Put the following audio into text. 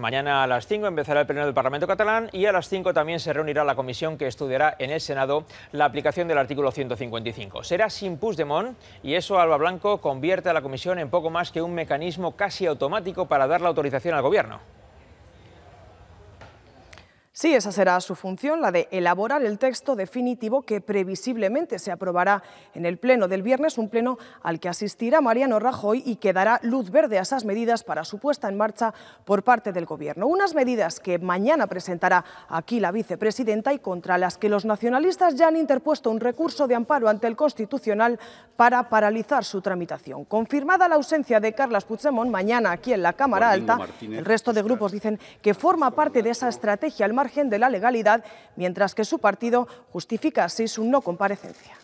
Mañana a las 5 empezará el pleno del Parlamento catalán y a las 5 también se reunirá la comisión que estudiará en el Senado la aplicación del artículo 155. Será sin Puigdemont y eso Alba Blanco convierte a la comisión en poco más que un mecanismo casi automático para dar la autorización al gobierno. Sí, esa será su función, la de elaborar el texto definitivo que previsiblemente se aprobará en el Pleno del viernes, un Pleno al que asistirá Mariano Rajoy y que dará luz verde a esas medidas para su puesta en marcha por parte del Gobierno. Unas medidas que mañana presentará aquí la vicepresidenta y contra las que los nacionalistas ya han interpuesto un recurso de amparo ante el Constitucional para paralizar su tramitación. Confirmada la ausencia de Carlas Puigdemont mañana aquí en la Cámara Alta, el resto de grupos dicen que forma parte de esa estrategia al margen de la legalidad, mientras que su partido justifica así su no comparecencia.